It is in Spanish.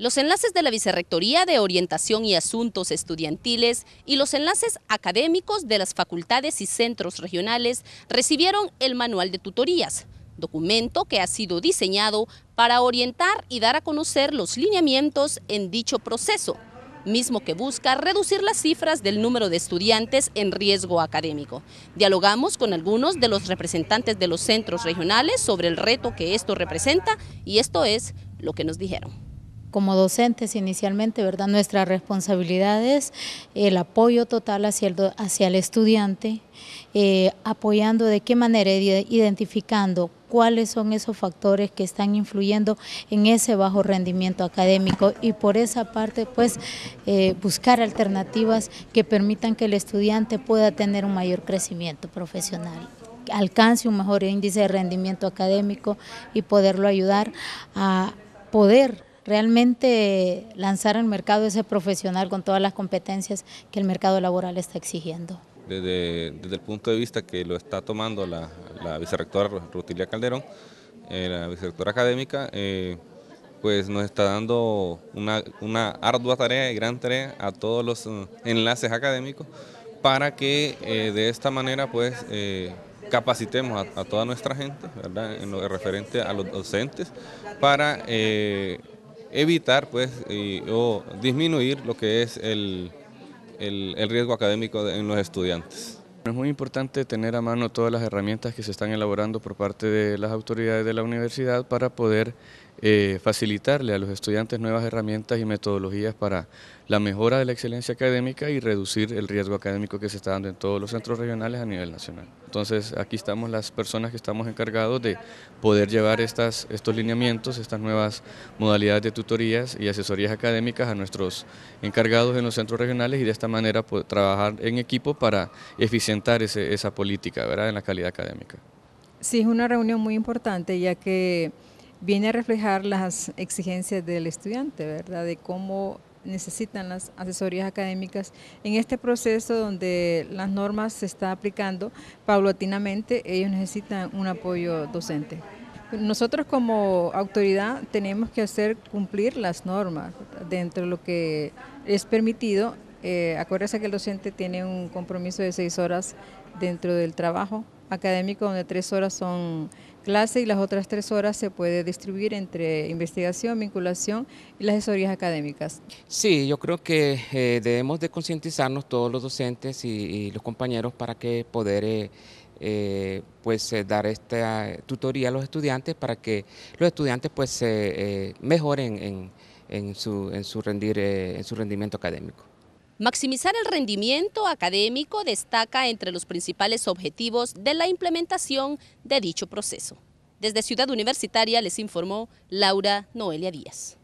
los enlaces de la Vicerrectoría de Orientación y Asuntos Estudiantiles y los enlaces académicos de las facultades y centros regionales recibieron el Manual de Tutorías, documento que ha sido diseñado para orientar y dar a conocer los lineamientos en dicho proceso, mismo que busca reducir las cifras del número de estudiantes en riesgo académico. Dialogamos con algunos de los representantes de los centros regionales sobre el reto que esto representa y esto es lo que nos dijeron como docentes inicialmente, ¿verdad? Nuestra responsabilidad es el apoyo total hacia el, hacia el estudiante, eh, apoyando de qué manera, identificando cuáles son esos factores que están influyendo en ese bajo rendimiento académico y por esa parte pues eh, buscar alternativas que permitan que el estudiante pueda tener un mayor crecimiento profesional alcance un mejor índice de rendimiento académico y poderlo ayudar a poder realmente lanzar al mercado ese profesional con todas las competencias que el mercado laboral está exigiendo. Desde, el punto de vista que lo está tomando la, la vicerrectora Rutilia Calderón, eh, la vicerrectora académica, eh, pues nos está dando una, ardua tarea y gran tarea a todos los eh, enlaces académicos para que de esta manera pues capacitemos a, toda nuestra gente, ¿verdad? En lo referente a los docentes, para evitar pues, y, o disminuir lo que es el, el, riesgo académico en los estudiantes. Es muy importante tener a mano todas las herramientas que se están elaborando por parte de las autoridades de la universidad para poder eh, facilitarle a los estudiantes nuevas herramientas y metodologías para la mejora de la excelencia académica y reducir el riesgo académico que se está dando en todos los centros regionales a nivel nacional. Entonces aquí estamos las personas que estamos encargados de poder llevar estas, estos lineamientos, estas nuevas modalidades de tutorías y asesorías académicas a nuestros encargados en los centros regionales y de esta manera trabajar en equipo para eficientar esa política ¿verdad? en la calidad académica. Sí, es una reunión muy importante ya que viene a reflejar las exigencias del estudiante, ¿verdad? De cómo necesitan las asesorías académicas en este proceso donde las normas se está aplicando paulatinamente, ellos necesitan un apoyo docente. Nosotros como autoridad tenemos que hacer cumplir las normas dentro de lo que es permitido. Eh, acuérdese que el docente tiene un compromiso de seis horas dentro del trabajo académico, donde tres horas son clase y las otras tres horas se puede distribuir entre investigación, vinculación y las asesorías académicas. Sí, yo creo que eh, debemos de concientizarnos todos los docentes y, los compañeros para que poder eh, eh, pues dar esta tutoría a los estudiantes para que los estudiantes pues mejoren en, su rendir, en su rendimiento académico. Maximizar el rendimiento académico destaca entre los principales objetivos de la implementación de dicho proceso. Desde Ciudad Universitaria les informó Laura Noelia Díaz.